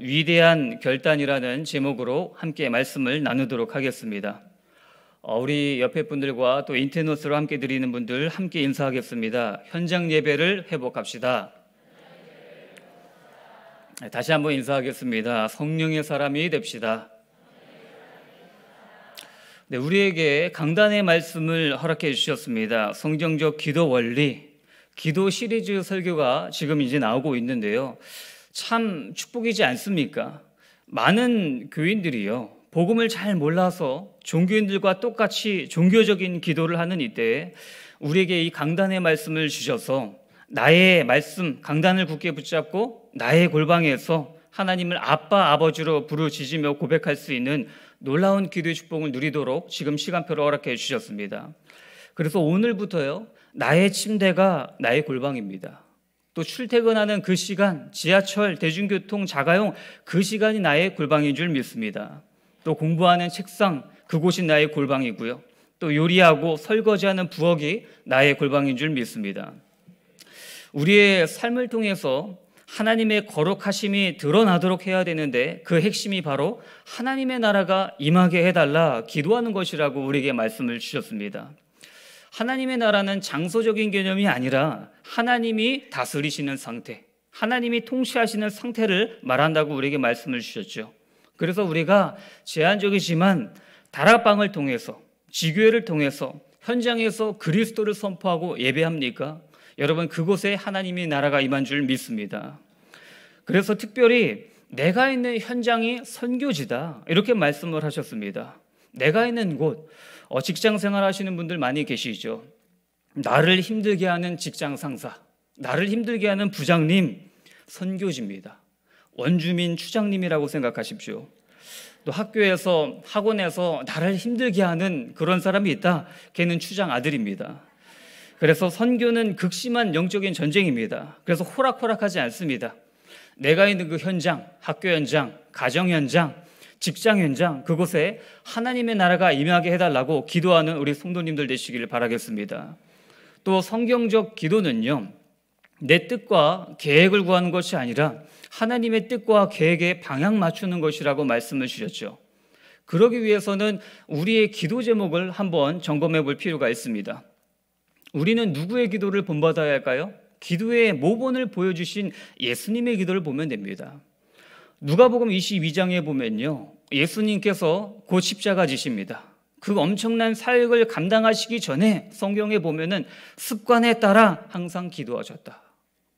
위대한 결단이라는 제목으로 함께 말씀을 나누도록 하겠습니다. 어, 우리 옆에 분들과 또 인터넷으로 함께 드리는 분들 함께 인사하겠습니다. 현장 예배를 회복합시다. 네, 다시 한번 인사하겠습니다. 성령의 사람이 됩시다. 네, 우리에게 강단의 말씀을 허락해 주셨습니다. 성경적 기도 원리, 기도 시리즈 설교가 지금 이제 나오고 있는데요. 참 축복이지 않습니까? 많은 교인들이요. 복음을 잘 몰라서 종교인들과 똑같이 종교적인 기도를 하는 이때에 우리에게 이 강단의 말씀을 주셔서 나의 말씀, 강단을 굳게 붙잡고 나의 골방에서 하나님을 아빠, 아버지로 부르짖으며 고백할 수 있는 놀라운 기도의 축복을 누리도록 지금 시간표로 허락해 주셨습니다. 그래서 오늘부터요, 나의 침대가 나의 골방입니다. 또 출퇴근하는 그 시간, 지하철, 대중교통, 자가용 그 시간이 나의 골방인 줄 믿습니다. 또 공부하는 책상, 그곳이 나의 골방이고요. 또 요리하고 설거지하는 부엌이 나의 골방인 줄 믿습니다. 우리의 삶을 통해서 하나님의 거룩하심이 드러나도록 해야 되는데 그 핵심이 바로 하나님의 나라가 임하게 해달라 기도하는 것이라고 우리에게 말씀을 주셨습니다. 하나님의 나라는 장소적인 개념이 아니라 하나님이 다스리시는 상태, 하나님이 통치하시는 상태를 말한다고 우리에게 말씀을 주셨죠. 그래서 우리가 제한적이지만 다락방을 통해서 지교회를 통해서 현장에서 그리스도를 선포하고 예배합니까? 여러분 그곳에 하나님의 나라가 임한 줄 믿습니다. 그래서 특별히 내가 있는 현장이 선교지다 이렇게 말씀을 하셨습니다. 내가 있는 곳 어, 직장 생활 하시는 분들 많이 계시죠. 나를 힘들게 하는 직장 상사, 나를 힘들게 하는 부장님, 선교지입니다. 원주민 추장님이라고 생각하십시오. 또 학교에서, 학원에서 나를 힘들게 하는 그런 사람이 있다. 걔는 추장 아들입니다. 그래서 선교는 극심한 영적인 전쟁입니다. 그래서 호락호락하지 않습니다. 내가 있는 그 현장, 학교 현장, 가정 현장, 직장 현장 그곳에 하나님의 나라가 임하게 해달라고 기도하는 우리 성도님들 되시기를 바라겠습니다. 또 성경적 기도는요. 내 뜻과 계획을 구하는 것이 아니라 하나님의 뜻과 계획에 방향 맞추는 것이라고 말씀을 주셨죠. 그러기 위해서는 우리의 기도 제목을 한번 점검해 볼 필요가 있습니다. 우리는 누구의 기도를 본받아야 할까요? 기도의 모본을 보여주신 예수님의 기도를 보면 됩니다. 누가복음 22장에 보면요. 예수님께서 곧 십자가 지십니다. 그 엄청난 사역을 감당하시기 전에 성경에 보면은 습관에 따라 항상 기도하셨다.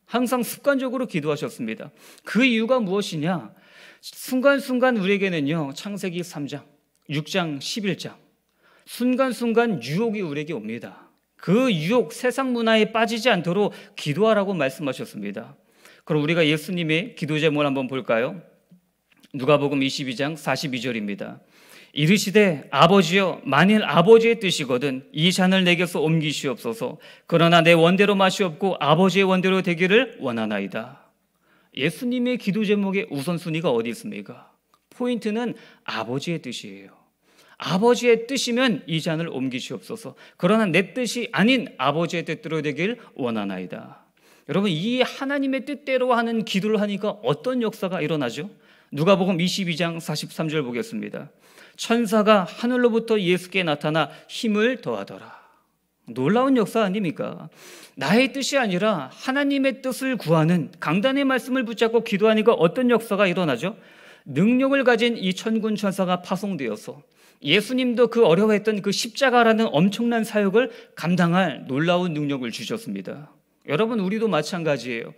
항상 습관적으로 기도하셨습니다. 그 이유가 무엇이냐? 순간순간 우리에게는요. 창세기 3장, 6장, 11장. 순간순간 유혹이 우리에게 옵니다. 그 유혹 세상 문화에 빠지지 않도록 기도하라고 말씀하셨습니다. 그럼 우리가 예수님의 기도 제목을 한번 볼까요? 누가복음 22장 42절입니다. 이르시되 아버지여 만일 아버지의 뜻이거든 이 잔을 내게서 옮기시옵소서 그러나 내 원대로 마시옵고 아버지의 원대로 되기를 원하나이다. 예수님의 기도 제목의 우선순위가 어디 있습니까? 포인트는 아버지의 뜻이에요. 아버지의 뜻이면 이 잔을 옮기시옵소서. 그러나 내 뜻이 아닌 아버지의 뜻대로 되길 원하나이다. 여러분, 이 하나님의 뜻대로 하는 기도를 하니까 어떤 역사가 일어나죠? 누가복음 22장 43절 보겠습니다. 천사가 하늘로부터 예수께 나타나 힘을 더하더라. 놀라운 역사 아닙니까? 나의 뜻이 아니라 하나님의 뜻을 구하는 강단의 말씀을 붙잡고 기도하니까 어떤 역사가 일어나죠? 능력을 가진 이 천군 천사가 파송되어서 예수님도 그 어려워했던 그 십자가라는 엄청난 사역을 감당할 놀라운 능력을 주셨습니다. 여러분, 우리도 마찬가지예요.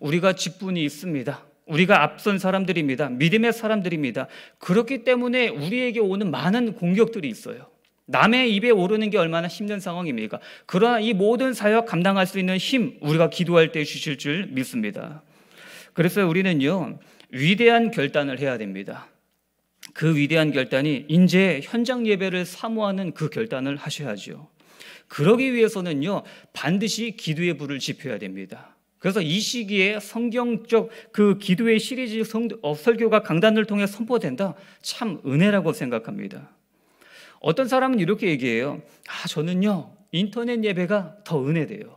우리가 직분이 있습니다. 우리가 앞선 사람들입니다. 믿음의 사람들입니다. 그렇기 때문에 우리에게 오는 많은 공격들이 있어요. 남의 입에 오르는 게 얼마나 힘든 상황입니까? 그러나 이 모든 사역 감당할 수 있는 힘, 우리가 기도할 때 주실 줄 믿습니다. 그래서 우리는요, 위대한 결단을 해야 됩니다. 그 위대한 결단이 이제 현장 예배를 사모하는 그 결단을 하셔야죠. 그러기 위해서는요, 반드시 기도의 불을 지펴야 됩니다. 그래서 이 시기에 성경적 그 기도의 시리즈 성, 어, 설교가 강단을 통해 선포된다. 참 은혜라고 생각합니다. 어떤 사람은 이렇게 얘기해요. 아, 저는요, 인터넷 예배가 더 은혜돼요.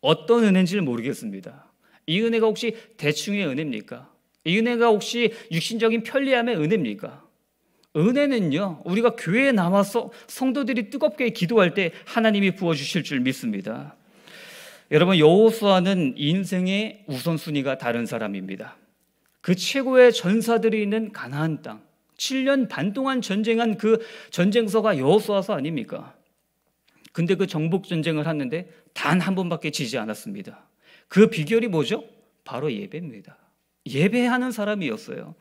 어떤 은혜인지를 모르겠습니다. 이 은혜가 혹시 대충의 은혜입니까? 이 은혜가 혹시 육신적인 편리함의 은혜입니까? 은혜는요, 우리가 교회에 나와서 성도들이 뜨겁게 기도할 때 하나님이 부어주실 줄 믿습니다. 여러분 여호수아는 인생의 우선순위가 다른 사람입니다. 그 최고의 전사들이 있는 가나안 땅 7년 반 동안 전쟁한 그 전쟁서가 여호수아서 아닙니까? 근데 그 정복 전쟁을 하는데 단 한 번밖에 지지 않았습니다. 그 비결이 뭐죠? 바로 예배입니다. 예배하는 사람이었어요.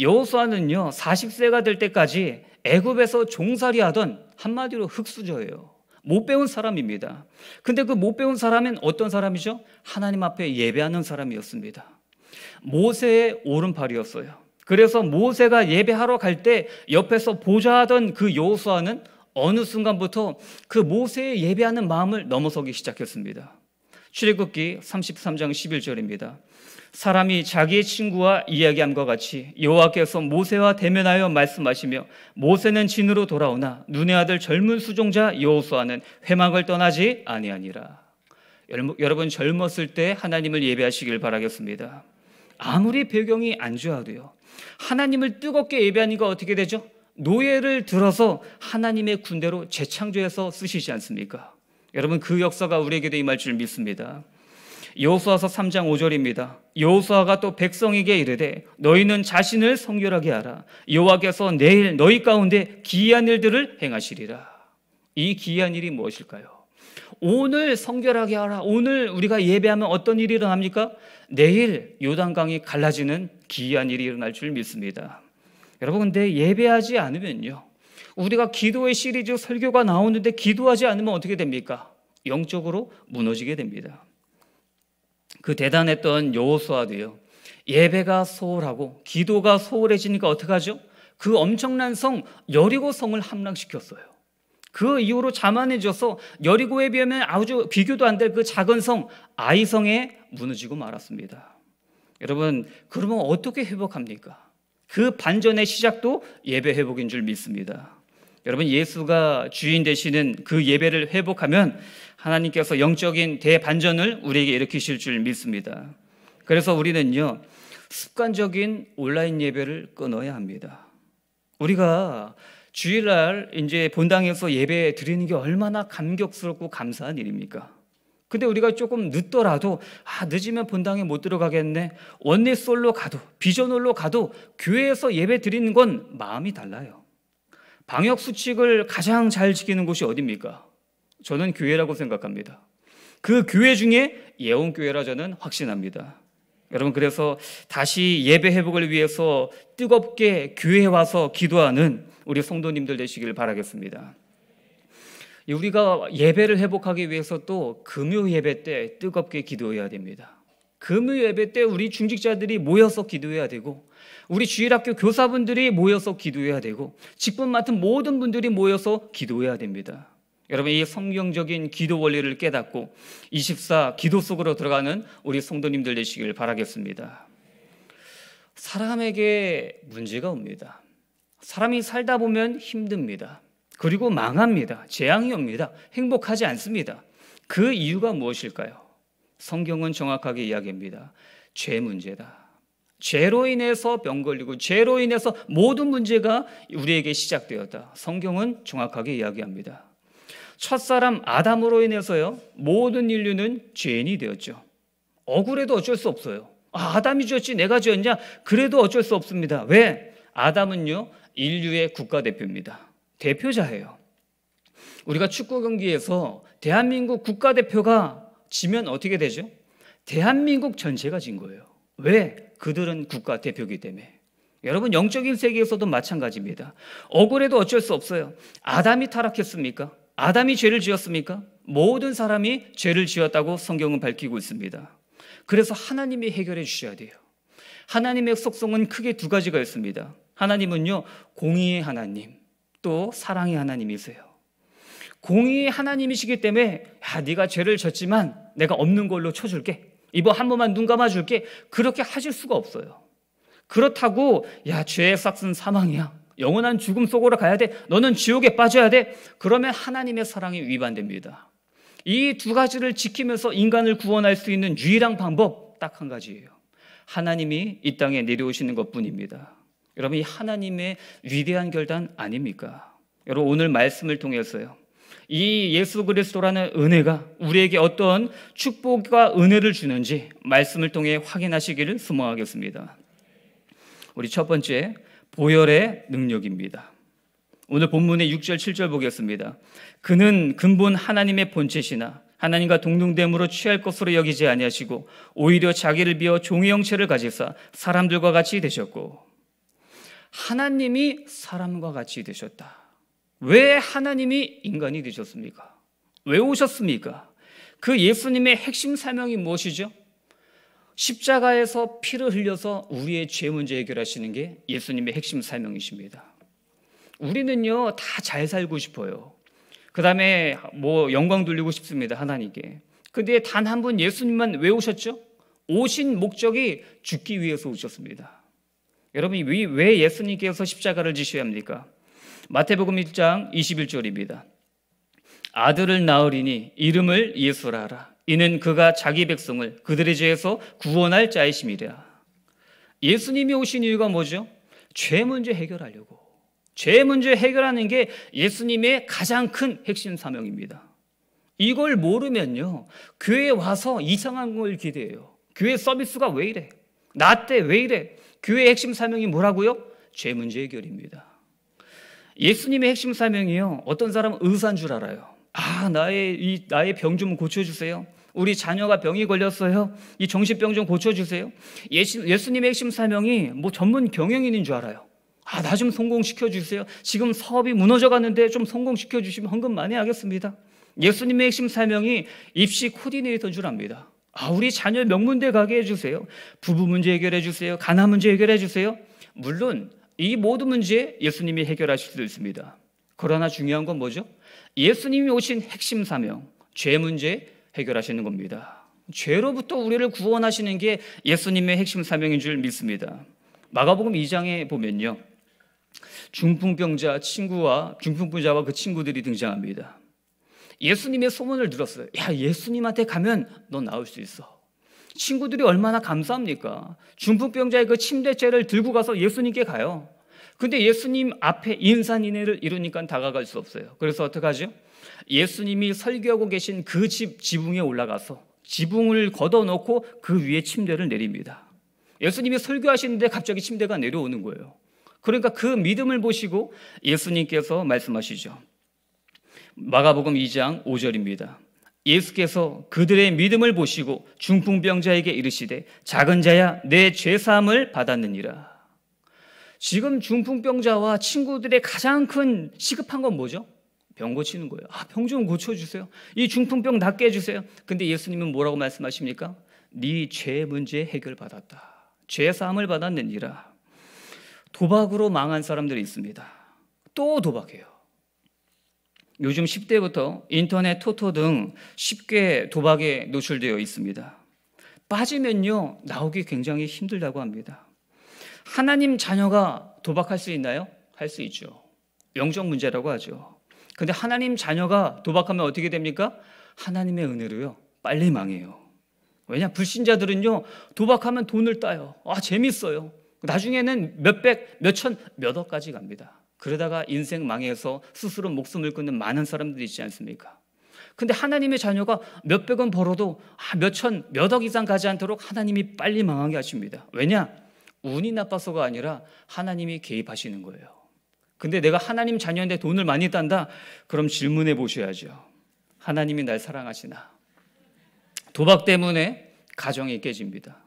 여호수아는요 40세가 될 때까지 애굽에서 종살이하던 한마디로 흙수저예요. 못 배운 사람입니다. 근데 그 못 배운 사람은 어떤 사람이죠? 하나님 앞에 예배하는 사람이었습니다. 모세의 오른팔이었어요. 그래서 모세가 예배하러 갈 때 옆에서 보좌하던 그 여호수아는 어느 순간부터 그 모세의 예배하는 마음을 넘어서기 시작했습니다. 출애굽기 33장 11절입니다. 사람이 자기의 친구와 이야기함과 같이 여호와께서 모세와 대면하여 말씀하시며 모세는 진으로 돌아오나 눈의 아들 젊은 수종자 여호수아는 회막을 떠나지 아니하니라. 여러분 젊었을 때 하나님을 예배하시길 바라겠습니다. 아무리 배경이 안 좋아도요. 하나님을 뜨겁게 예배하니까 어떻게 되죠? 노예를 들어서 하나님의 군대로 재창조해서 쓰시지 않습니까? 여러분 그 역사가 우리에게도 임할 줄 믿습니다. 여호수아서 3장 5절입니다. 여호수아가 또 백성에게 이르되 너희는 자신을 성결하게 하라. 여호와께서 내일 너희 가운데 기이한 일들을 행하시리라. 이 기이한 일이 무엇일까요? 오늘 성결하게 하라. 오늘 우리가 예배하면 어떤 일이 일어납니까? 내일 요단강이 갈라지는 기이한 일이 일어날 줄 믿습니다. 여러분 근데 예배하지 않으면요. 우리가 기도의 시리즈 설교가 나오는데 기도하지 않으면 어떻게 됩니까? 영적으로 무너지게 됩니다. 그 대단했던 여호수아도요. 예배가 소홀하고 기도가 소홀해지니까 어떡하죠? 그 엄청난 성 여리고 성을 함락시켰어요. 그 이후로 자만해져서 여리고에 비하면 아주 비교도 안 될 그 작은 성 아이성에 무너지고 말았습니다. 여러분 그러면 어떻게 회복합니까? 그 반전의 시작도 예배 회복인 줄 믿습니다. 여러분 예수가 주인 되시는 그 예배를 회복하면 하나님께서 영적인 대반전을 우리에게 일으키실 줄 믿습니다. 그래서 우리는요 습관적인 온라인 예배를 끊어야 합니다. 우리가 주일날 이제 본당에서 예배 드리는 게 얼마나 감격스럽고 감사한 일입니까? 근데 우리가 조금 늦더라도 아 늦으면 본당에 못 들어가겠네 원리솔로 가도 비전홀로 가도 교회에서 예배 드리는 건 마음이 달라요. 방역 수칙을 가장 잘 지키는 곳이 어딥니까 저는 교회라고 생각합니다. 그 교회 중에 예언 교회라 저는 확신합니다. 여러분 그래서 다시 예배 회복을 위해서 뜨겁게 교회에 와서 기도하는 우리 성도님들 되시길 바라겠습니다. 우리가 예배를 회복하기 위해서 또 금요 예배 때 뜨겁게 기도해야 됩니다. 금요 예배 때 우리 중직자들이 모여서 기도해야 되고 우리 주일학교 교사분들이 모여서 기도해야 되고 직분 맡은 모든 분들이 모여서 기도해야 됩니다. 여러분 이 성경적인 기도 원리를 깨닫고 24 기도 속으로 들어가는 우리 성도님들 되시길 바라겠습니다. 사람에게 문제가 옵니다. 사람이 살다 보면 힘듭니다. 그리고 망합니다. 재앙이 옵니다. 행복하지 않습니다. 그 이유가 무엇일까요? 성경은 정확하게 이야기합니다. 죄 문제다. 죄로 인해서 병 걸리고 죄로 인해서 모든 문제가 우리에게 시작되었다. 성경은 정확하게 이야기합니다. 첫사람 아담으로 인해서요. 모든 인류는 죄인이 되었죠. 억울해도 어쩔 수 없어요. 아, 아담이 죄었지 내가 죄었냐? 그래도 어쩔 수 없습니다. 왜? 아담은요. 인류의 국가대표입니다. 대표자예요. 우리가 축구 경기에서 대한민국 국가대표가 지면 어떻게 되죠? 대한민국 전체가 진 거예요. 왜? 그들은 국가 대표기 때문에. 여러분 영적인 세계에서도 마찬가지입니다. 억울해도 어쩔 수 없어요. 아담이 타락했습니까? 아담이 죄를 지었습니까? 모든 사람이 죄를 지었다고 성경은 밝히고 있습니다. 그래서 하나님이 해결해 주셔야 돼요. 하나님의 속성은 크게 두 가지가 있습니다. 하나님은요, 공의의 하나님, 또 사랑의 하나님이세요. 공의의 하나님이시기 때문에, 야, 네가 죄를 졌지만 내가 없는 걸로 쳐줄게. 이번 한 번만 눈 감아줄게. 그렇게 하실 수가 없어요. 그렇다고 야 죄의 싹은 사망이야. 영원한 죽음 속으로 가야 돼. 너는 지옥에 빠져야 돼. 그러면 하나님의 사랑이 위반됩니다. 이 두 가지를 지키면서 인간을 구원할 수 있는 유일한 방법 딱 한 가지예요. 하나님이 이 땅에 내려오시는 것뿐입니다. 여러분 이 하나님의 위대한 결단 아닙니까? 여러분 오늘 말씀을 통해서요. 이 예수 그리스도라는 은혜가 우리에게 어떤 축복과 은혜를 주는지 말씀을 통해 확인하시기를 소망하겠습니다. 우리 첫 번째 보혈의 능력입니다. 오늘 본문의 6절 7절 보겠습니다. 그는 근본 하나님의 본체시나 하나님과 동등됨으로 취할 것으로 여기지 아니하시고 오히려 자기를 비어 종의 형체를 가지사 사람들과 같이 되셨고 하나님이 사람과 같이 되셨다. 왜 하나님이 인간이 되셨습니까? 왜 오셨습니까? 그 예수님의 핵심 사명이 무엇이죠? 십자가에서 피를 흘려서 우리의 죄 문제 해결하시는 게 예수님의 핵심 사명이십니다. 우리는요, 다 잘 살고 싶어요. 그 다음에 뭐 영광 돌리고 싶습니다. 하나님께. 근데 단 한 분 예수님만 왜 오셨죠? 오신 목적이 죽기 위해서 오셨습니다. 여러분왜 예수님께서 십자가를 지셔야 합니까? 마태복음 1장 21절입니다. 아들을 낳으리니 이름을 예수라 하라. 이는 그가 자기 백성을 그들의 죄에서 구원할 자이심이라. 예수님이 오신 이유가 뭐죠? 죄 문제 해결하려고. 죄 문제 해결하는 게 예수님의 가장 큰 핵심 사명입니다. 이걸 모르면요. 교회에 와서 이상한 걸 기대해요. 교회 서비스가 왜 이래? 나때 왜 이래? 교회의 핵심 사명이 뭐라고요? 죄 문제 해결입니다. 예수님의 핵심 사명이요. 어떤 사람은 의사인 줄 알아요. 아, 나의 이 나의 병 좀 고쳐 주세요. 우리 자녀가 병이 걸렸어요. 이 정신병 좀 고쳐 주세요. 예수, 예수님의 핵심 사명이 뭐 전문 경영인인 줄 알아요. 아, 나 좀 성공시켜 주세요. 지금 사업이 무너져 가는데 좀 성공시켜 주시면 헌금 많이 하겠습니다. 예수님의 핵심 사명이 입시 코디네이터인 줄 압니다. 아, 우리 자녀 명문대 가게 해주세요. 부부 문제 해결해 주세요. 가나 문제 해결해 주세요. 물론 이 모든 문제 예수님이 해결하실 수 있습니다. 그러나 중요한 건 뭐죠? 예수님이 오신 핵심 사명, 죄 문제 해결하시는 겁니다. 죄로부터 우리를 구원하시는 게 예수님의 핵심 사명인 줄 믿습니다. 마가복음 2장에 보면요. 중풍병자 친구와 중풍병자와 그 친구들이 등장합니다. 예수님의 소문을 들었어요. 야, 예수님한테 가면 너 나올 수 있어. 친구들이 얼마나 감사합니까? 중풍병자의 그 침대째를 들고 가서 예수님께 가요. 근데 예수님 앞에 인산인해를 이루니까 다가갈 수 없어요. 그래서 어떻게 하죠? 예수님이 설교하고 계신 그 집 지붕에 올라가서 지붕을 걷어놓고 그 위에 침대를 내립니다. 예수님이 설교하시는데 갑자기 침대가 내려오는 거예요. 그러니까 그 믿음을 보시고 예수님께서 말씀하시죠. 마가복음 2장 5절입니다. 예수께서 그들의 믿음을 보시고 중풍병자에게 이르시되 작은 자야 내 죄사함을 받았느니라. 지금 중풍병자와 친구들의 가장 큰 시급한 건 뭐죠? 병 고치는 거예요. 아, 병 좀 고쳐주세요. 이 중풍병 낫게 해주세요. 근데 예수님은 뭐라고 말씀하십니까? 네 죄 문제 해결받았다. 죄사함을 받았느니라. 도박으로 망한 사람들이 있습니다. 또 도박해요. 요즘 10대부터 인터넷, 토토 등 쉽게 도박에 노출되어 있습니다. 빠지면요, 나오기 굉장히 힘들다고 합니다. 하나님 자녀가 도박할 수 있나요? 할 수 있죠. 영적 문제라고 하죠. 근데 하나님 자녀가 도박하면 어떻게 됩니까? 하나님의 은혜로요, 빨리 망해요. 왜냐? 불신자들은요, 도박하면 돈을 따요. 아, 재밌어요. 나중에는 몇백, 몇천, 몇억까지 갑니다. 그러다가 인생 망해서 스스로 목숨을 끊는 많은 사람들이 있지 않습니까? 근데 하나님의 자녀가 몇백 원 벌어도 아, 몇천, 몇 억 이상 가지 않도록 하나님이 빨리 망하게 하십니다. 왜냐? 운이 나빠서가 아니라 하나님이 개입하시는 거예요. 근데 내가 하나님 자녀인데 돈을 많이 딴다? 그럼 질문해 보셔야죠. 하나님이 날 사랑하시나? 도박 때문에 가정이 깨집니다.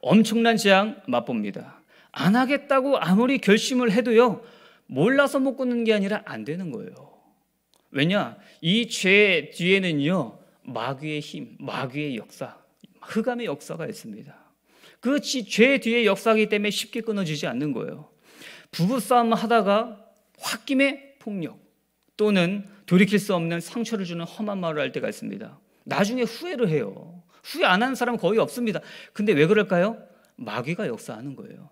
엄청난 재앙 맛봅니다. 안 하겠다고 아무리 결심을 해도요, 몰라서 못 끊는 게 아니라 안 되는 거예요. 왜냐? 이 죄 뒤에는요, 마귀의 힘, 마귀의 역사, 흑암의 역사가 있습니다. 그 죄 뒤에 역사기 때문에 쉽게 끊어지지 않는 거예요. 부부싸움 하다가 홧김에 폭력 또는 돌이킬 수 없는 상처를 주는 험한 말을 할 때가 있습니다. 나중에 후회를 해요. 후회 안 하는 사람 거의 없습니다. 근데 왜 그럴까요? 마귀가 역사하는 거예요.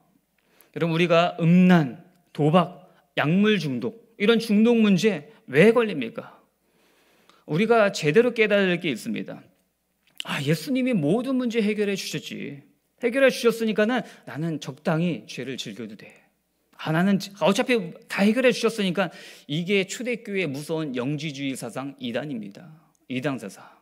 여러분, 우리가 음란, 도박, 약물 중독, 이런 중독 문제 왜 걸립니까? 우리가 제대로 깨달을 게 있습니다. 아, 예수님이 모든 문제 해결해 주셨지. 해결해 주셨으니까는 나는 적당히 죄를 즐겨도 돼. 아, 나는 어차피 다 해결해 주셨으니까 이게 초대교회 무서운 영지주의 사상 이단입니다. 이단 사상.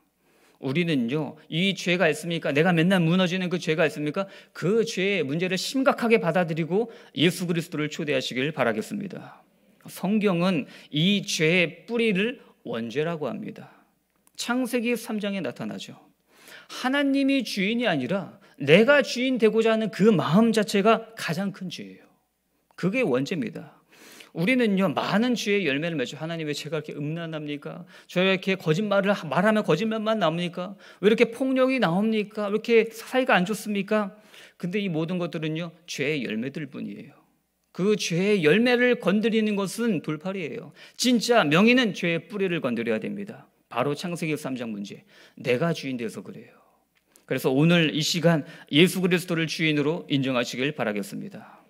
우리는요, 이 죄가 있습니까? 내가 맨날 무너지는 그 죄가 있습니까? 그 죄의 문제를 심각하게 받아들이고 예수 그리스도를 초대하시길 바라겠습니다. 성경은 이 죄의 뿌리를 원죄라고 합니다. 창세기 3장에 나타나죠. 하나님이 주인이 아니라 내가 주인 되고자 하는 그 마음 자체가 가장 큰 죄예요. 그게 원죄입니다. 우리는요 많은 죄의 열매를 맺죠. 하나님 왜 제가 이렇게 음란합니까? 저왜 이렇게 거짓말을 말하면 거짓말만 나옵니까? 왜 이렇게 폭력이 나옵니까? 왜 이렇게 사이가 안 좋습니까? 근데 이 모든 것들은요 죄의 열매들 뿐이에요. 그 죄의 열매를 건드리는 것은 돌팔이에요. 진짜 명의는 죄의 뿌리를 건드려야 됩니다. 바로 창세기 3장 문제. 내가 주인 돼서 그래요. 그래서 오늘 이 시간 예수 그리스도를 주인으로 인정하시길 바라겠습니다.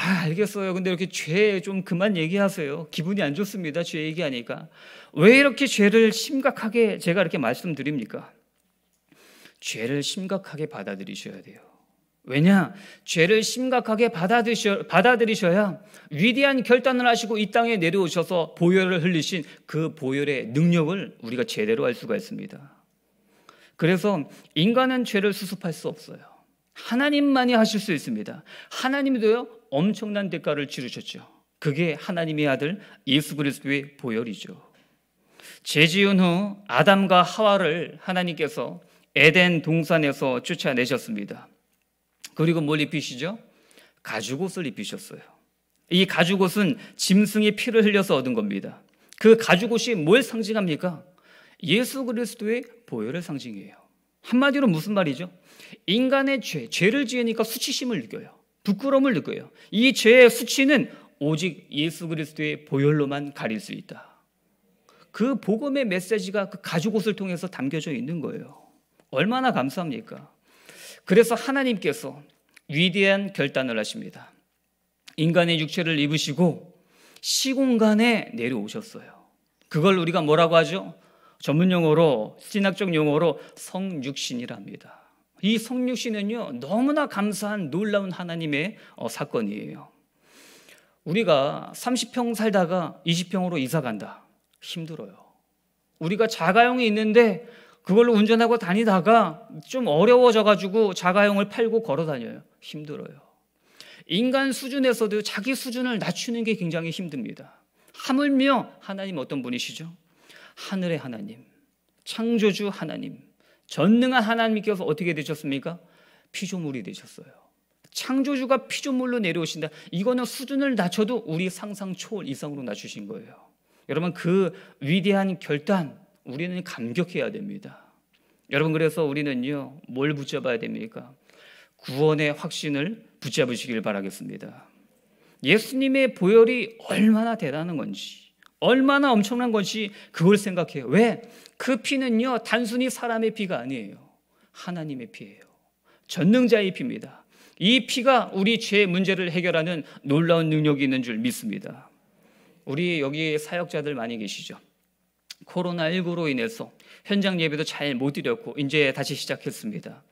아, 알겠어요. 근데 이렇게 죄 좀 그만 얘기하세요. 기분이 안 좋습니다. 죄 얘기하니까. 왜 이렇게 죄를 심각하게 제가 이렇게 말씀드립니까? 죄를 심각하게 받아들이셔야 돼요. 왜냐? 죄를 심각하게 받아들이셔, 받아들이셔야 위대한 결단을 하시고 이 땅에 내려오셔서 보혈을 흘리신 그 보혈의 능력을 우리가 제대로 알 수가 있습니다. 그래서 인간은 죄를 수습할 수 없어요. 하나님만이 하실 수 있습니다. 하나님도요 엄청난 대가를 치르셨죠. 그게 하나님의 아들 예수 그리스도의 보혈이죠. 죄지은 후 아담과 하와를 하나님께서 에덴 동산에서 쫓아내셨습니다. 그리고 뭘 입히시죠? 가죽옷을 입히셨어요. 이 가죽옷은 짐승의 피를 흘려서 얻은 겁니다. 그 가죽옷이 뭘 상징합니까? 예수 그리스도의 보혈을 상징해요. 한마디로 무슨 말이죠? 인간의 죄, 죄를 지으니까 수치심을 느껴요. 부끄러움을 느껴요. 이 죄의 수치는 오직 예수 그리스도의 보혈로만 가릴 수 있다. 그 복음의 메시지가 그 가죽 옷을 통해서 담겨져 있는 거예요. 얼마나 감사합니까? 그래서 하나님께서 위대한 결단을 하십니다. 인간의 육체를 입으시고 시공간에 내려오셨어요. 그걸 우리가 뭐라고 하죠? 전문 용어로 신학적 용어로 성육신이랍니다. 이 성육신은요 너무나 감사한 놀라운 하나님의 어, 사건이에요. 우리가 30평 살다가 20평으로 이사 간다. 힘들어요. 우리가 자가용이 있는데 그걸로 운전하고 다니다가 좀 어려워져 가지고 자가용을 팔고 걸어 다녀요. 힘들어요. 인간 수준에서도 자기 수준을 낮추는 게 굉장히 힘듭니다. 하물며 하나님 어떤 분이시죠? 하늘의 하나님, 창조주 하나님, 전능한 하나님께서 어떻게 되셨습니까? 피조물이 되셨어요. 창조주가 피조물로 내려오신다. 이거는 수준을 낮춰도 우리 상상 초월 이상으로 낮추신 거예요. 여러분 그 위대한 결단 우리는 감격해야 됩니다. 여러분 그래서 우리는요 뭘 붙잡아야 됩니까? 구원의 확신을 붙잡으시길 바라겠습니다. 예수님의 보혈이 얼마나 대단한 건지 얼마나 엄청난 것이 그걸 생각해요. 왜? 그 피는요, 단순히 사람의 피가 아니에요. 하나님의 피예요. 전능자의 피입니다. 이 피가 우리 죄의 문제를 해결하는 놀라운 능력이 있는 줄 믿습니다. 우리 여기 사역자들 많이 계시죠. 코로나19로 인해서 현장 예배도 잘 못 드렸고 이제 다시 시작했습니다.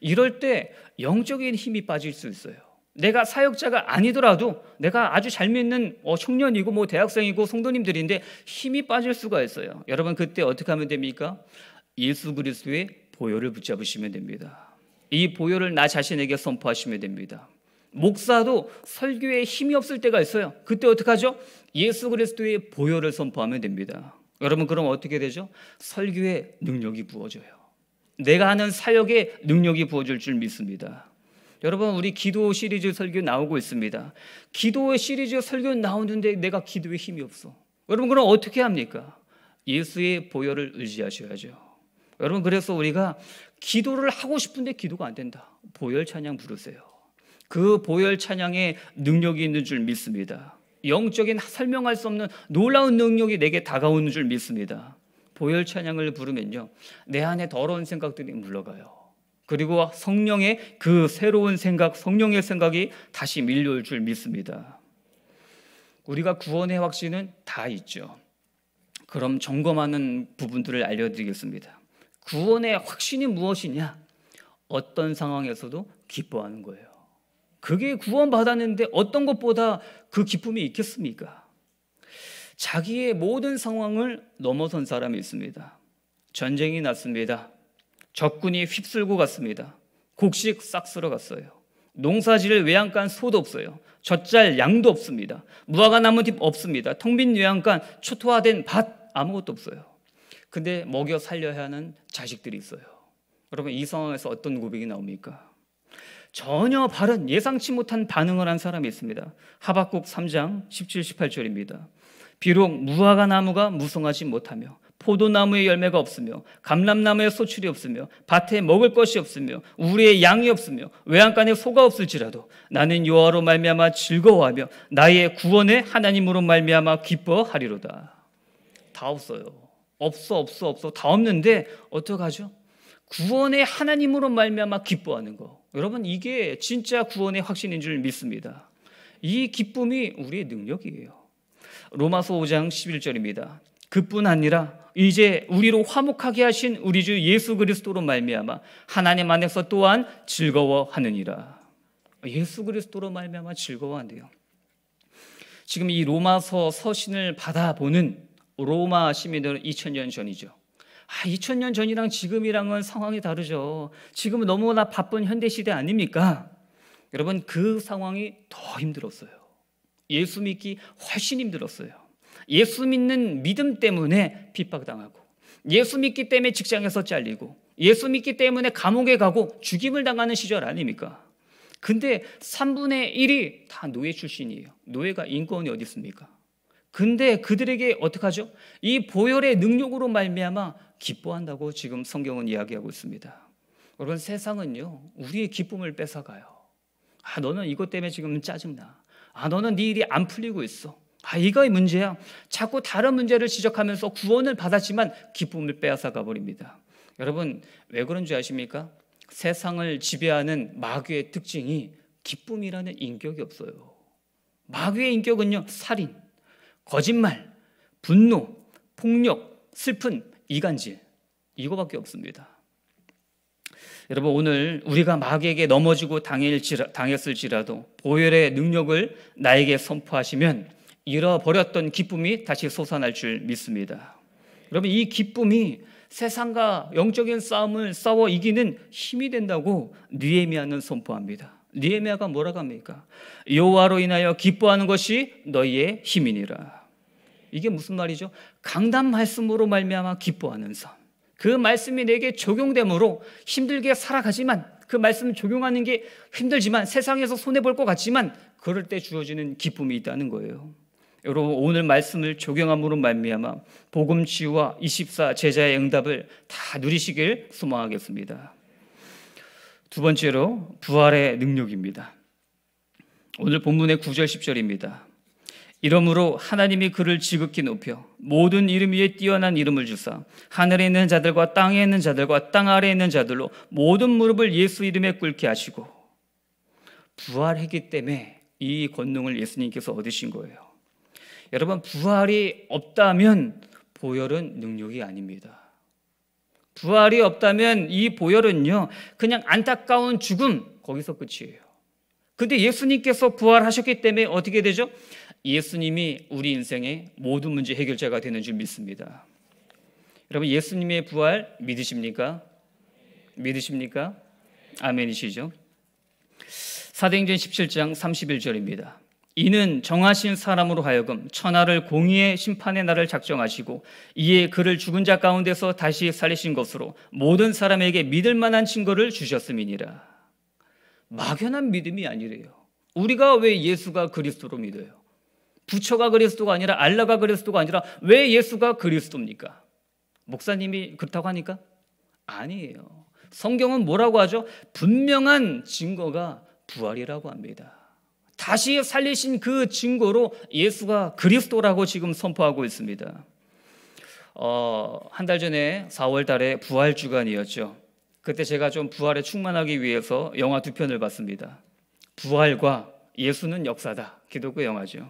이럴 때 영적인 힘이 빠질 수 있어요. 내가 사역자가 아니더라도 내가 아주 잘 믿는 뭐 청년이고 뭐 대학생이고 성도님들인데 힘이 빠질 수가 있어요. 여러분 그때 어떻게 하면 됩니까? 예수 그리스도의 보혈을 붙잡으시면 됩니다. 이 보혈을 나 자신에게 선포하시면 됩니다. 목사도 설교에 힘이 없을 때가 있어요. 그때 어떻게 하죠? 예수 그리스도의 보혈을 선포하면 됩니다. 여러분 그럼 어떻게 되죠? 설교에 능력이 부어져요. 내가 하는 사역에 능력이 부어질 줄 믿습니다. 여러분 우리 기도 시리즈 설교 나오고 있습니다. 기도의 시리즈 설교 나오는데 내가 기도에 힘이 없어. 여러분 그럼 어떻게 합니까? 예수의 보혈을 의지하셔야죠. 여러분 그래서 우리가 기도를 하고 싶은데 기도가 안 된다. 보혈 찬양 부르세요. 그 보혈 찬양에 능력이 있는 줄 믿습니다. 영적인 설명할 수 없는 놀라운 능력이 내게 다가오는 줄 믿습니다. 보혈 찬양을 부르면요. 내 안에 더러운 생각들이 물러가요. 그리고 성령의 그 새로운 생각, 성령의 생각이 다시 밀려올 줄 믿습니다. 우리가 구원의 확신은 다 있죠. 그럼 점검하는 부분들을 알려드리겠습니다. 구원의 확신이 무엇이냐? 어떤 상황에서도 기뻐하는 거예요. 그게 구원받았는데 어떤 것보다 그 기쁨이 있겠습니까? 자기의 모든 상황을 넘어선 사람이 있습니다. 전쟁이 났습니다. 적군이 휩쓸고 갔습니다. 곡식 싹 쓸어갔어요. 농사지를 외양간 소도 없어요. 젖잘 양도 없습니다. 무화과 나무잎 없습니다. 통빈 외양간 초토화된 밭 아무것도 없어요. 근데 먹여 살려야 하는 자식들이 있어요. 여러분 이 상황에서 어떤 고백이 나옵니까? 전혀 바른 예상치 못한 반응을 한 사람이 있습니다. 하박국 3장 17, 18절입니다. 비록 무화과 나무가 무성하지 못하며 포도나무에 열매가 없으며 감람나무에 소출이 없으며 밭에 먹을 것이 없으며 우리의 양이 없으며 외양간에 소가 없을지라도 나는 여호와로 말미암아 즐거워하며 나의 구원의 하나님으로 말미암아 기뻐하리로다. 다 없어요. 없어 없어 없어 다 없는데 어떡하죠? 구원의 하나님으로 말미암아 기뻐하는 거. 여러분 이게 진짜 구원의 확신인 줄 믿습니다. 이 기쁨이 우리의 능력이에요. 로마서 5장 11절입니다. 그뿐 아니라 이제 우리로 화목하게 하신 우리 주 예수 그리스도로 말미암아 하나님 안에서 또한 즐거워하느니라. 예수 그리스도로 말미암아 즐거워한대요. 지금 이 로마서 서신을 받아보는 로마 시민들은 2000년 전이죠. 아, 2000년 전이랑 지금이랑은 상황이 다르죠. 지금은 너무나 바쁜 현대 시대 아닙니까? 여러분 그 상황이 더 힘들었어요. 예수 믿기 훨씬 힘들었어요. 예수 믿는 믿음 때문에 핍박당하고 예수 믿기 때문에 직장에서 잘리고 예수 믿기 때문에 감옥에 가고 죽임을 당하는 시절 아닙니까? 근데 3분의 1이 다 노예 출신이에요. 노예가 인권이 어디 있습니까? 근데 그들에게 어떡하죠? 이 보혈의 능력으로 말미암아 기뻐한다고 지금 성경은 이야기하고 있습니다. 여러분 세상은요 우리의 기쁨을 뺏어가요. 아 너는 이것 때문에 지금 짜증나. 아 너는 네 일이 안 풀리고 있어. 아, 이거의 문제야. 자꾸 다른 문제를 지적하면서 구원을 받았지만 기쁨을 빼앗아가 버립니다. 여러분, 왜 그런 줄 아십니까? 세상을 지배하는 마귀의 특징이 기쁨이라는 인격이 없어요. 마귀의 인격은요, 살인, 거짓말, 분노, 폭력, 슬픈, 이간질, 이거밖에 없습니다. 여러분 오늘 우리가 마귀에게 넘어지고 당했을지라도 보혈의 능력을 나에게 선포하시면 잃어버렸던 기쁨이 다시 솟아날 줄 믿습니다. 여러분, 이 기쁨이 세상과 영적인 싸움을 싸워 이기는 힘이 된다고 느에미아는 선포합니다. 느에미아가 뭐라고 합니까? 여호와로 인하여 기뻐하는 것이 너희의 힘이니라. 이게 무슨 말이죠? 강단 말씀으로 말미암아 기뻐하는 삶. 그 말씀이 내게 적용됨으로 힘들게 살아가지만 그 말씀을 적용하는 게 힘들지만 세상에서 손해 볼 것 같지만 그럴 때 주어지는 기쁨이 있다는 거예요. 여러분 오늘 말씀을 조경함으로 말미암아 복음 치유와 24 제자의 응답을 다 누리시길 소망하겠습니다. 두 번째로 부활의 능력입니다. 오늘 본문의 9절 10절입니다. 이러므로 하나님이 그를 지극히 높여 모든 이름 위에 뛰어난 이름을 주사 하늘에 있는 자들과 땅에 있는 자들과 땅 아래에 있는 자들로 모든 무릎을 예수 이름에 꿇게 하시고 부활했기 때문에 이 권능을 예수님께서 얻으신 거예요. 여러분 부활이 없다면 보혈은 능력이 아닙니다. 부활이 없다면 이 보혈은요 그냥 안타까운 죽음 거기서 끝이에요. 근데 예수님께서 부활하셨기 때문에 어떻게 되죠? 예수님이 우리 인생의 모든 문제 해결자가 되는 줄 믿습니다. 여러분 예수님의 부활 믿으십니까? 믿으십니까? 아멘이시죠? 사도행전 17장 31절입니다. 이는 정하신 사람으로 하여금 천하를 공의의 심판의 날을 작정하시고 이에 그를 죽은 자 가운데서 다시 살리신 것으로 모든 사람에게 믿을 만한 증거를 주셨음이니라. 막연한 믿음이 아니래요. 우리가 왜 예수가 그리스도로 믿어요? 부처가 그리스도가 아니라 알라가 그리스도가 아니라 왜 예수가 그리스도입니까? 목사님이 그렇다고 하니까? 아니에요. 성경은 뭐라고 하죠? 분명한 증거가 부활이라고 합니다. 다시 살리신 그 증거로 예수가 그리스도라고 지금 선포하고 있습니다. 어, 한 달 전에 4월 달에 부활 주간이었죠. 그때 제가 좀 부활에 충만하기 위해서 영화 두 편을 봤습니다. 부활과 예수는 역사다. 기독교 영화죠.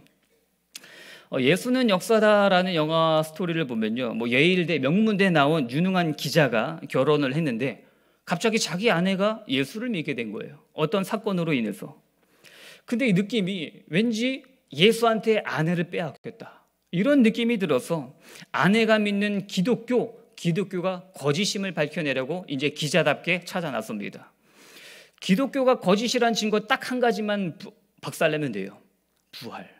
어, 예수는 역사다라는 영화 스토리를 보면요. 뭐 예일대 명문대 나온 유능한 기자가 결혼을 했는데 갑자기 자기 아내가 예수를 믿게 된 거예요. 어떤 사건으로 인해서. 근데 이 느낌이 왠지 예수한테 아내를 빼앗겼다. 이런 느낌이 들어서 아내가 믿는 기독교, 기독교가 거짓임을 밝혀내려고 이제 기자답게 찾아났습니다. 기독교가 거짓이란 증거 딱 한 가지만 부, 박살내면 돼요. 부활.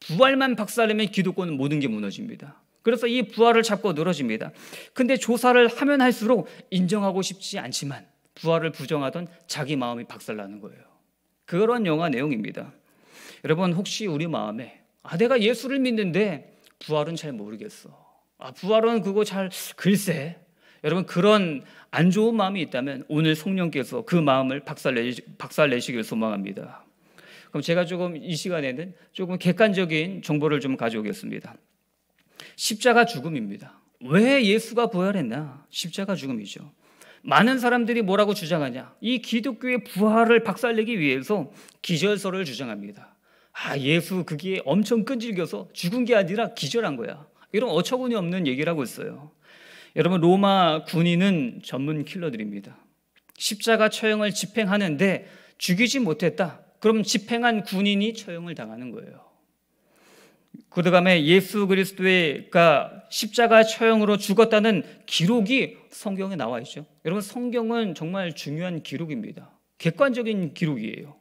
부활만 박살내면 기독교는 모든 게 무너집니다. 그래서 이 부활을 잡고 늘어집니다. 근데 조사를 하면 할수록 인정하고 싶지 않지만 부활을 부정하던 자기 마음이 박살나는 거예요. 그런 영화 내용입니다. 여러분 혹시 우리 마음에 아 내가 예수를 믿는데 부활은 잘 모르겠어. 아 부활은 그거 잘 글쎄. 여러분 그런 안 좋은 마음이 있다면 오늘 성령께서 그 마음을 박살내 박살내시길 소망합니다. 그럼 제가 조금 이 시간에는 조금 객관적인 정보를 좀 가져오겠습니다. 십자가 죽음입니다. 왜 예수가 부활했나? 십자가 죽음이죠. 많은 사람들이 뭐라고 주장하냐? 이 기독교의 부활을 박살내기 위해서 기절설을 주장합니다. 아, 예수 그게 엄청 끈질겨서 죽은 게 아니라 기절한 거야. 이런 어처구니 없는 얘기를 하고 있어요. 여러분, 로마 군인은 전문 킬러들입니다. 십자가 처형을 집행하는데 죽이지 못했다. 그럼 집행한 군인이 처형을 당하는 거예요. 그다감에 예수 그리스도가 십자가 처형으로 죽었다는 기록이 성경에 나와 있죠. 여러분 성경은 정말 중요한 기록입니다. 객관적인 기록이에요.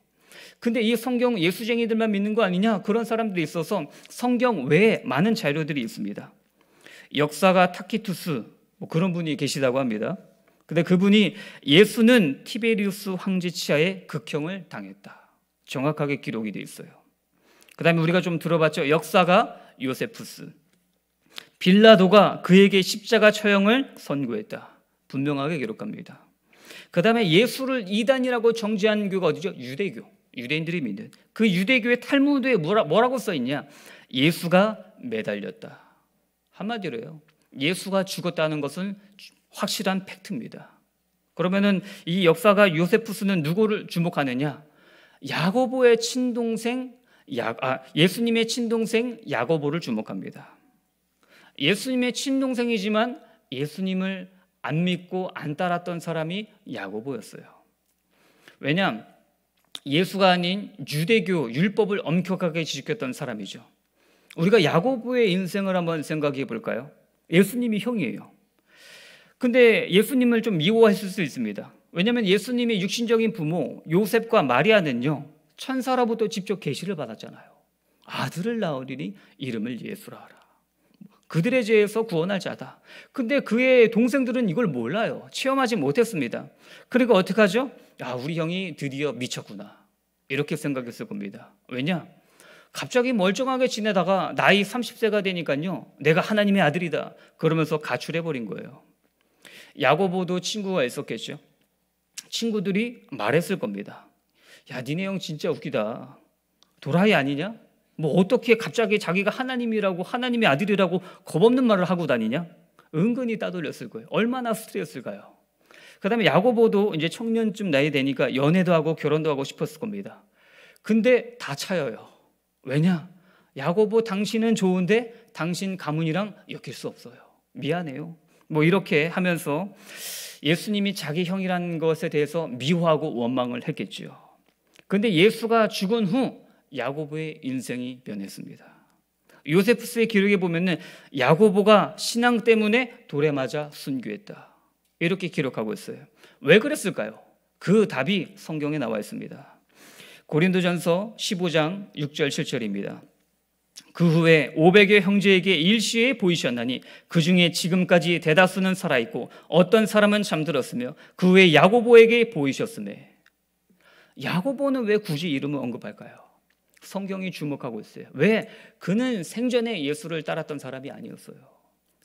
근데 이 성경 예수쟁이들만 믿는 거 아니냐? 그런 사람들이 있어서 성경 외에 많은 자료들이 있습니다. 역사가 타키투스 뭐 그런 분이 계시다고 합니다. 근데 그분이 예수는 티베리우스 황제 치하의 극형을 당했다. 정확하게 기록이 돼 있어요. 그 다음에 우리가 좀 들어봤죠. 역사가 요세푸스. 빌라도가 그에게 십자가 처형을 선고했다. 분명하게 기록합니다. 그 다음에 예수를 이단이라고 정지한 교가 어디죠? 유대교. 유대인들이 믿는. 그 유대교의 탈무드에 뭐라, 뭐라고 써있냐? 예수가 매달렸다. 한마디로요. 예수가 죽었다는 것은 확실한 팩트입니다. 그러면은 이 역사가 요세푸스는 누구를 주목하느냐? 야고보의 친동생 야, 아, 예수님의 친동생 야고보를 주목합니다. 예수님의 친동생이지만 예수님을 안 믿고 안 따랐던 사람이 야고보였어요. 왜냐 예수가 아닌 유대교 율법을 엄격하게 지켰던 사람이죠. 우리가 야고보의 인생을 한번 생각해 볼까요? 예수님이 형이에요. 근데 예수님을 좀 미워했을 수 있습니다. 왜냐면 예수님의 육신적인 부모 요셉과 마리아는요 천사로부터 직접 계시를 받았잖아요. 아들을 낳으리니 이름을 예수라 하라. 그들의 죄에서 구원할 자다. 근데 그의 동생들은 이걸 몰라요. 체험하지 못했습니다. 그리고 어떻게 하죠? 야, 아, 우리 형이 드디어 미쳤구나. 이렇게 생각했을 겁니다. 왜냐? 갑자기 멀쩡하게 지내다가 나이 30세가 되니까요. 내가 하나님의 아들이다. 그러면서 가출해 버린 거예요. 야고보도 친구가 있었겠죠. 친구들이 말했을 겁니다. 야, 니네 형 진짜 웃기다. 도라이 아니냐? 뭐 어떻게 갑자기 자기가 하나님이라고 하나님의 아들이라고 겁없는 말을 하고 다니냐? 은근히 따돌렸을 거예요. 얼마나 스트레스일까요? 그다음에 야고보도 이제 청년쯤 나이 되니까 연애도 하고 결혼도 하고 싶었을 겁니다. 근데 다 차여요. 왜냐? 야고보 당신은 좋은데 당신 가문이랑 엮일 수 없어요. 미안해요. 뭐 이렇게 하면서 예수님이 자기 형이라는 것에 대해서 미워하고 원망을 했겠지요. 근데 예수가 죽은 후 야고보의 인생이 변했습니다. 요세프스의 기록에 보면은 야고보가 신앙 때문에 돌에 맞아 순교했다. 이렇게 기록하고 있어요. 왜 그랬을까요? 그 답이 성경에 나와 있습니다. 고린도전서 15장 6절 7절입니다. 그 후에 500여 형제에게 일시에 보이셨나니 그 중에 지금까지 대다수는 살아있고 어떤 사람은 잠들었으며 그 후에 야고보에게 보이셨음에 야고보는 왜 굳이 이름을 언급할까요? 성경이 주목하고 있어요. 왜? 그는 생전에 예수를 따랐던 사람이 아니었어요.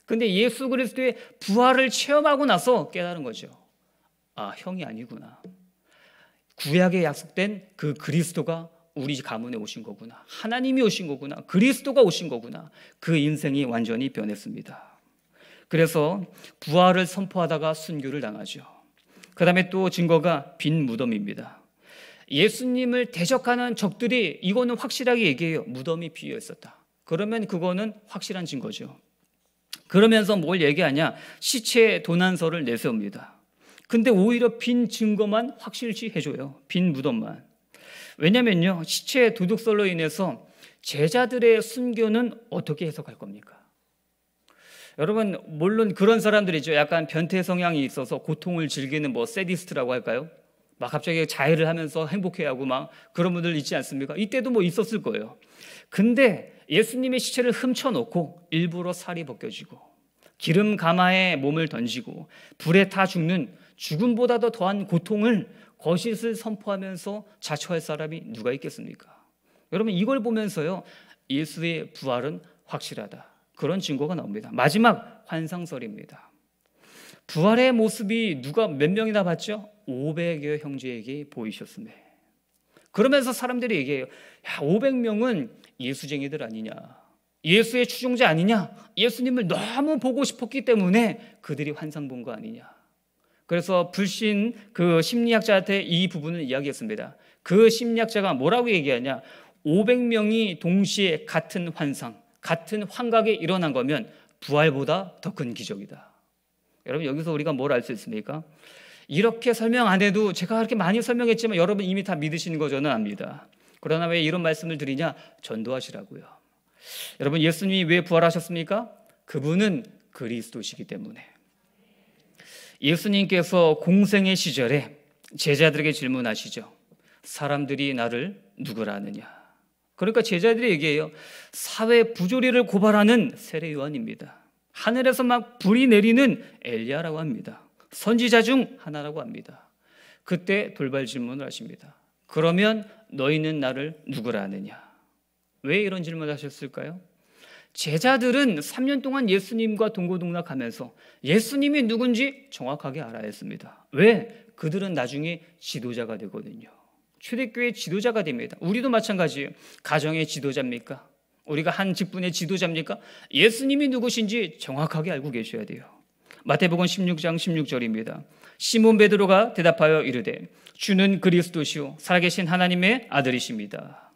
근데 예수 그리스도의 부활을 체험하고 나서 깨달은 거죠. 아, 형이 아니구나. 구약에 약속된 그 그리스도가 우리 가문에 오신 거구나. 하나님이 오신 거구나. 그리스도가 오신 거구나. 그 인생이 완전히 변했습니다. 그래서 부활을 선포하다가 순교를 당하죠. 그 다음에 또 증거가 빈 무덤입니다. 예수님을 대적하는 적들이 이거는 확실하게 얘기해요. 무덤이 비어 있었다. 그러면 그거는 확실한 증거죠. 그러면서 뭘 얘기하냐? 시체 의 도난서를 내세웁니다. 근데 오히려 빈 증거만 확실시 해줘요. 빈 무덤만. 왜냐면요. 시체 의 도둑설로 인해서 제자들의 순교는 어떻게 해석할 겁니까? 여러분, 물론 그런 사람들이죠. 약간 변태 성향이 있어서 고통을 즐기는 뭐, 세디스트라고 할까요? 막 갑자기 자해를 하면서 행복해하고 막 그런 분들 있지 않습니까? 이때도 뭐 있었을 거예요. 근데 예수님의 시체를 훔쳐놓고 일부러 살이 벗겨지고 기름 가마에 몸을 던지고 불에 타 죽는 죽음보다도 더한 고통을 거짓을 선포하면서 자처할 사람이 누가 있겠습니까? 여러분 이걸 보면서요 예수의 부활은 확실하다 그런 증거가 나옵니다. 마지막 환상설입니다. 부활의 모습이 누가 몇 명이나 봤죠? 500여 형제에게 보이셨음에. 그러면서 사람들이 얘기해요. 야, 500명은 예수쟁이들 아니냐. 예수의 추종자 아니냐. 예수님을 너무 보고 싶었기 때문에 그들이 환상 본 거 아니냐. 그래서 불신 그 심리학자한테 이 부분을 이야기했습니다. 그 심리학자가 뭐라고 얘기하냐. 500명이 동시에 같은 환상, 같은 환각에 일어난 거면 부활보다 더 큰 기적이다. 여러분 여기서 우리가 뭘 알 수 있습니까? 이렇게 설명 안 해도 제가 그렇게 많이 설명했지만 여러분 이미 다 믿으시는 거 저는 압니다. 그러나 왜 이런 말씀을 드리냐? 전도하시라고요. 여러분 예수님이 왜 부활하셨습니까? 그분은 그리스도시기 때문에. 예수님께서 공생의 시절에 제자들에게 질문하시죠. 사람들이 나를 누구라 느냐 그러니까 제자들이 얘기해요. 사회 부조리를 고발하는 세례요한입니다. 하늘에서 막 불이 내리는 엘리야라고 합니다. 선지자 중 하나라고 합니다. 그때 돌발 질문을 하십니다. 그러면 너희는 나를 누구라 하느냐? 왜 이런 질문을 하셨을까요? 제자들은 3년 동안 예수님과 동고동락하면서 예수님이 누군지 정확하게 알아야 했습니다. 왜? 그들은 나중에 지도자가 되거든요. 초대교회 지도자가 됩니다. 우리도 마찬가지예요. 가정의 지도자입니까? 우리가 한 직분의 지도자입니까? 예수님이 누구신지 정확하게 알고 계셔야 돼요. 마태복음 16장 16절입니다. 시몬 베드로가 대답하여 이르되 주는 그리스도시요 살아계신 하나님의 아들이십니다.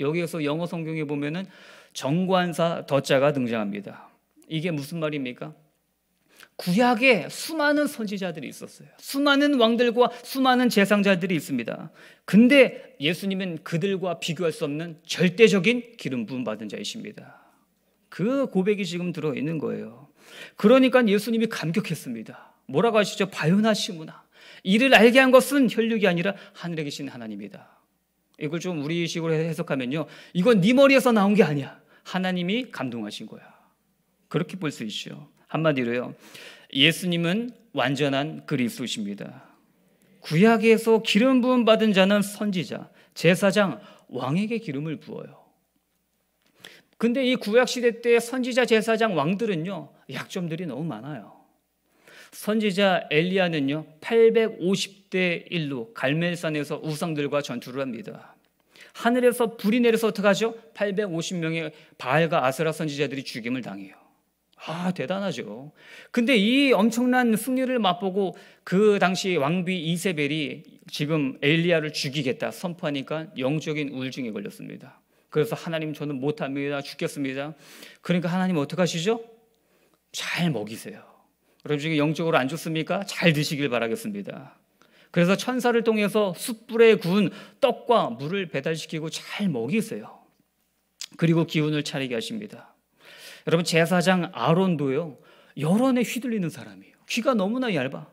여기에서 영어 성경에 보면은 정관사 더자가 등장합니다. 이게 무슨 말입니까? 구약에 수많은 선지자들이 있었어요. 수많은 왕들과 수많은 제상자들이 있습니다. 근데 예수님은 그들과 비교할 수 없는 절대적인 기름 부음 받은 자이십니다. 그 고백이 지금 들어 있는 거예요. 그러니까 예수님이 감격했습니다. 뭐라고 하시죠? 바요나시무나. 이를 알게 한 것은 혈육이 아니라 하늘에 계신 하나님이다. 이걸 좀 우리식으로 해석하면요. 이건 네 머리에서 나온 게 아니야. 하나님이 감동하신 거야. 그렇게 볼 수 있죠. 한마디로요. 예수님은 완전한 그리스도십니다. 구약에서 기름 부음 받은 자는 선지자, 제사장, 왕에게 기름을 부어요. 근데 이 구약 시대 때 선지자, 제사장, 왕들은요. 약점들이 너무 많아요. 선지자 엘리야는요. 850대 1로 갈멜산에서 우상들과 전투를 합니다. 하늘에서 불이 내려서 어떡하죠? 850명의 바알과 아스라 선지자들이 죽임을 당해요. 아, 대단하죠. 근데 이 엄청난 승리를 맛보고 그 당시 왕비 이세벨이 지금 엘리야를 죽이겠다 선포하니까 영적인 우울증에 걸렸습니다. 그래서 하나님 저는 못합니다. 죽겠습니다. 그러니까 하나님 어떡하시죠? 잘 먹이세요. 여러분 중에 영적으로 안 좋습니까? 잘 드시길 바라겠습니다. 그래서 천사를 통해서 숯불에 구운 떡과 물을 배달시키고 잘 먹이세요. 그리고 기운을 차리게 하십니다. 여러분 제사장 아론도요. 여론에 휘둘리는 사람이에요. 귀가 너무나 얇아.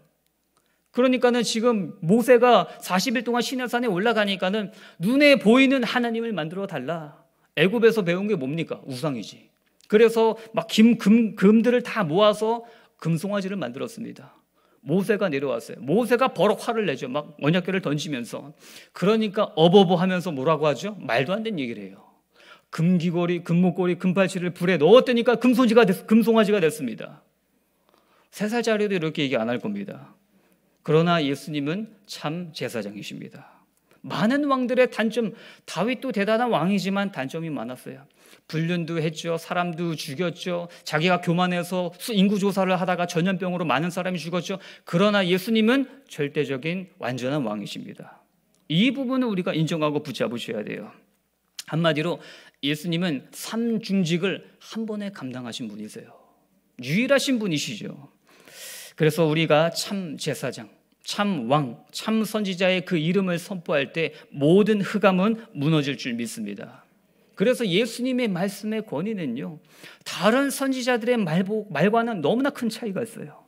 그러니까는 지금 모세가 40일 동안 시내산에 올라가니까는 눈에 보이는 하나님을 만들어 달라. 애굽에서 배운 게 뭡니까? 우상이지. 그래서 막 금, 금들을 다 모아서 금송아지를 만들었습니다. 모세가 내려왔어요. 모세가 버럭 화를 내죠. 막 언약궤를 던지면서. 그러니까 어버버 하면서 뭐라고 하죠? 말도 안 되는 얘기를 해요. 금귀고리, 금목걸이 금팔찌를 불에 넣었더니까 금송아지가, 됐, 금송아지가 됐습니다. 세 살짜리도 이렇게 얘기 안 할 겁니다. 그러나 예수님은 참 제사장이십니다. 많은 왕들의 단점, 다윗도 대단한 왕이지만 단점이 많았어요. 불륜도 했죠. 사람도 죽였죠. 자기가 교만해서 인구 조사를 하다가 전염병으로 많은 사람이 죽었죠. 그러나 예수님은 절대적인 완전한 왕이십니다. 이 부분을 우리가 인정하고 붙잡으셔야 돼요. 한마디로 예수님은 삼중직을 한 번에 감당하신 분이세요. 유일하신 분이시죠. 그래서 우리가 참 제사장, 참 왕, 참 선지자의 그 이름을 선포할 때 모든 흑암은 무너질 줄 믿습니다. 그래서 예수님의 말씀의 권위는요, 다른 선지자들의 말보, 말과는 너무나 큰 차이가 있어요.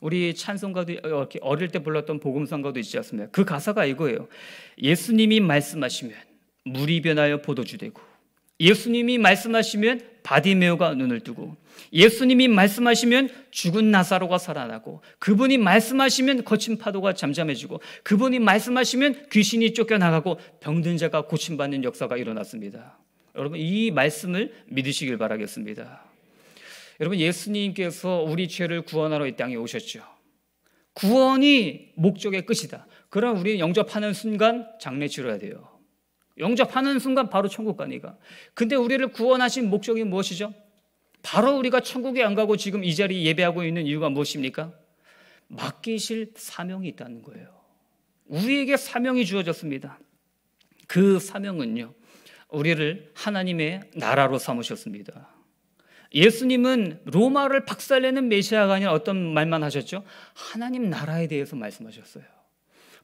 우리 찬송가도 어, 어릴 때 불렀던 복음성가도 있지 않습니까? 그 가사가 이거예요. 예수님이 말씀하시면 물이 변하여 보도주 되고 예수님이 말씀하시면 바디메오가 눈을 뜨고 예수님이 말씀하시면 죽은 나사로가 살아나고 그분이 말씀하시면 거친 파도가 잠잠해지고 그분이 말씀하시면 귀신이 쫓겨나가고 병든 자가 고침받는 역사가 일어났습니다. 여러분 이 말씀을 믿으시길 바라겠습니다. 여러분 예수님께서 우리 죄를 구원하러 이 땅에 오셨죠. 구원이 목적의 끝이다. 그럼 우리는 영접하는 순간 장례 치러야 돼요. 영접하는 순간 바로 천국 가니까. 근데 우리를 구원하신 목적이 무엇이죠? 바로 우리가 천국에 안 가고 지금 이 자리에 예배하고 있는 이유가 무엇입니까? 맡기실 사명이 있다는 거예요. 우리에게 사명이 주어졌습니다. 그 사명은요, 우리를 하나님의 나라로 삼으셨습니다. 예수님은 로마를 박살내는 메시아가 아니라 어떤 말만 하셨죠? 하나님 나라에 대해서 말씀하셨어요.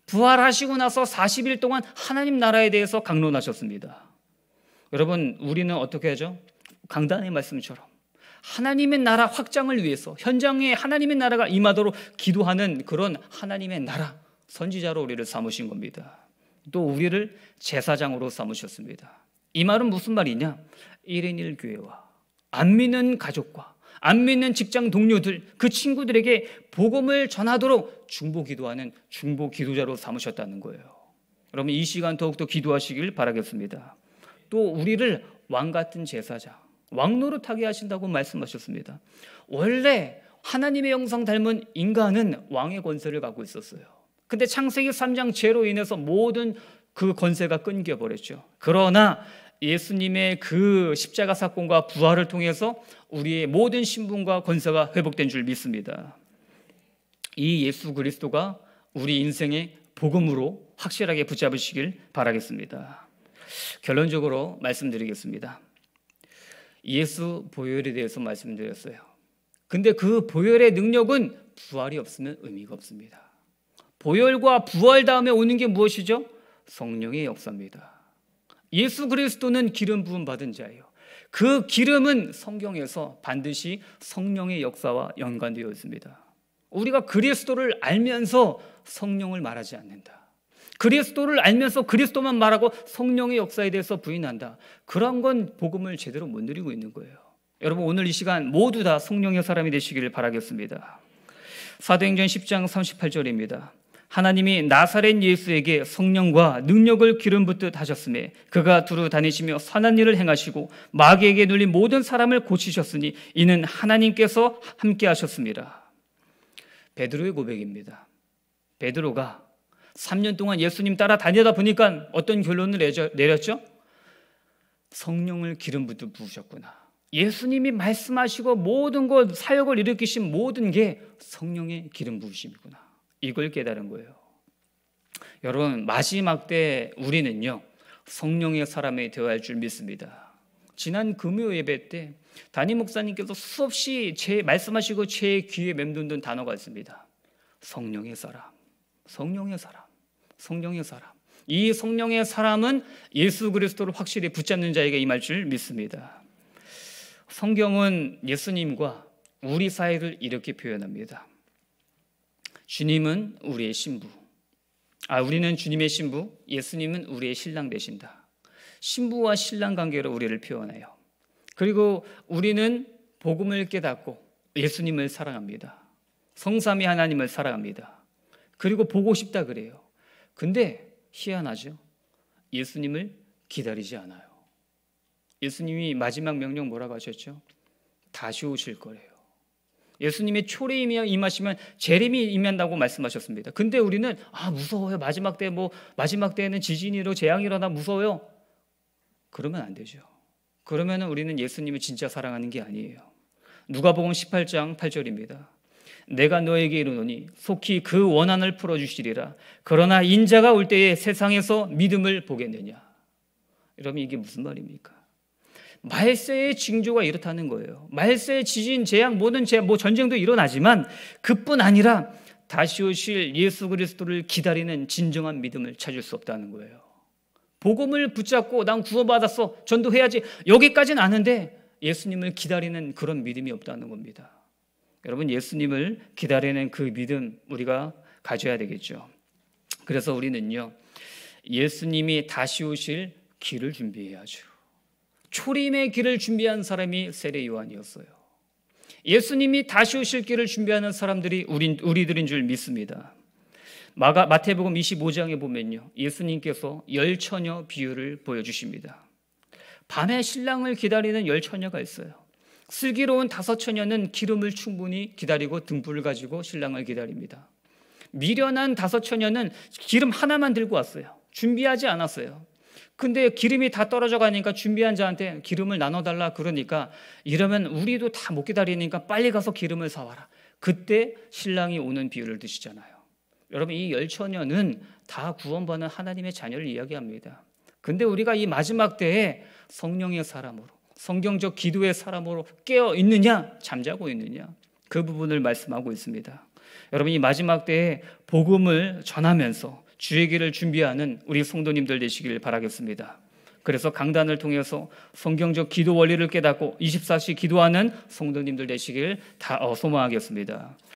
부활하시고 나서 40일 동안 하나님 나라에 대해서 강론하셨습니다. 여러분, 우리는 어떻게 하죠? 강단의 말씀처럼 하나님의 나라 확장을 위해서 현장에 하나님의 나라가 임하도록 기도하는 그런 하나님의 나라 선지자로 우리를 삼으신 겁니다. 또 우리를 제사장으로 삼으셨습니다. 이 말은 무슨 말이냐? 1인 1교회와 안 믿는 가족과 안 믿는 직장 동료들, 그 친구들에게 복음을 전하도록 중보 기도하는 중보 기도자로 삼으셨다는 거예요. 여러분 이 시간 더욱더 기도하시길 바라겠습니다. 또 우리를 왕 같은 제사장, 왕 노릇하게 하신다고 말씀하셨습니다. 원래 하나님의 형상 닮은 인간은 왕의 권세를 갖고 있었어요. 근데 창세기 3장 죄로 인해서 모든 그 권세가 끊겨버렸죠. 그러나 예수님의 그 십자가 사건과 부활을 통해서 우리의 모든 신분과 권세가 회복된 줄 믿습니다. 이 예수 그리스도가 우리 인생의 복음으로 확실하게 붙잡으시길 바라겠습니다. 결론적으로 말씀드리겠습니다. 예수 보혈에 대해서 말씀드렸어요. 근데 그 보혈의 능력은 부활이 없으면 의미가 없습니다. 보혈과 부활 다음에 오는 게 무엇이죠? 성령의 역사입니다. 예수 그리스도는 기름 부음 받은 자예요. 그 기름은 성경에서 반드시 성령의 역사와 연관되어 있습니다. 우리가 그리스도를 알면서 성령을 말하지 않는다. 그리스도를 알면서 그리스도만 말하고 성령의 역사에 대해서 부인한다. 그런 건 복음을 제대로 못 누리고 있는 거예요. 여러분 오늘 이 시간 모두 다 성령의 사람이 되시기를 바라겠습니다. 사도행전 10장 38절입니다. 하나님이 나사렛 예수에게 성령과 능력을 기름 붓듯 하셨음에 그가 두루 다니시며 선한 일을 행하시고 마귀에게 눌린 모든 사람을 고치셨으니 이는 하나님께서 함께 하셨습니다. 베드로의 고백입니다. 베드로가 3년 동안 예수님 따라 다니다 보니까 어떤 결론을 내렸죠? 성령을 기름 붓듯 부으셨구나. 예수님이 말씀하시고 모든 것 사역을 일으키신 모든 게 성령의 기름 부으심이구나. 이걸 깨달은 거예요. 여러분, 마지막 때 우리는요, 성령의 사람이 되어야 할줄 믿습니다. 지난 금요 예배 때 담임 목사님께서 수없이 제 말씀하시고 제 귀에 맴돈던 단어가 있습니다. 성령의 사람, 성령의 사람, 성령의 사람. 이 성령의 사람은 예수 그리스도를 확실히 붙잡는 자에게 임할 줄 믿습니다. 성경은 예수님과 우리 사이를 이렇게 표현합니다. 주님은 우리의 신부. 아, 우리는 주님의 신부, 예수님은 우리의 신랑 되신다. 신부와 신랑 관계로 우리를 표현해요. 그리고 우리는 복음을 깨닫고 예수님을 사랑합니다. 성삼이 하나님을 사랑합니다. 그리고 보고 싶다 그래요. 근데 희한하죠. 예수님을 기다리지 않아요. 예수님이 마지막 명령 뭐라고 하셨죠? 다시 오실 거래요. 예수님의 초림이야 임하시면 재림이 임한다고 말씀하셨습니다. 근데 우리는 아 무서워요. 마지막 때 뭐 마지막 때에는 지진이로 재앙이 일어나 무서워요. 그러면 안 되죠. 그러면 우리는 예수님을 진짜 사랑하는 게 아니에요. 누가복음 18장 8절입니다. 내가 너에게 이르노니 속히 그 원한을 풀어 주시리라. 그러나 인자가 올 때에 세상에서 믿음을 보겠느냐. 이러면 이게 무슨 말입니까? 말세의 징조가 이렇다는 거예요. 말세의 지진, 재앙, 모든 재앙, 뭐 전쟁도 일어나지만 그뿐 아니라 다시 오실 예수 그리스도를 기다리는 진정한 믿음을 찾을 수 없다는 거예요. 복음을 붙잡고 난 구원받았어. 전도해야지. 여기까지는 아는데 예수님을 기다리는 그런 믿음이 없다는 겁니다. 여러분 예수님을 기다리는 그 믿음 우리가 가져야 되겠죠. 그래서 우리는요. 예수님이 다시 오실 길을 준비해야죠. 초림의 길을 준비한 사람이 세례 요한이었어요. 예수님이 다시 오실 길을 준비하는 사람들이 우리, 우리들인 줄 믿습니다. 마가, 마태복음 25장에 보면요. 예수님께서 열 처녀 비유를 보여주십니다. 밤에 신랑을 기다리는 열 처녀가 있어요. 슬기로운 다섯 처녀는 기름을 충분히 기다리고 등불을 가지고 신랑을 기다립니다. 미련한 다섯 처녀는 기름 하나만 들고 왔어요. 준비하지 않았어요. 근데 기름이 다 떨어져 가니까 준비한 자한테 기름을 나눠달라 그러니까 이러면 우리도 다 못 기다리니까 빨리 가서 기름을 사와라. 그때 신랑이 오는 비유를 드시잖아요. 여러분 이 열처녀는 다 구원받는 하나님의 자녀를 이야기합니다. 근데 우리가 이 마지막 때에 성령의 사람으로 성경적 기도의 사람으로 깨어 있느냐 잠자고 있느냐 그 부분을 말씀하고 있습니다. 여러분 이 마지막 때에 복음을 전하면서 주의 길을 준비하는 우리 성도님들 되시길 바라겠습니다. 그래서 강단을 통해서 성경적 기도 원리를 깨닫고 24시 기도하는 성도님들 되시길 다 어, 소망하겠습니다.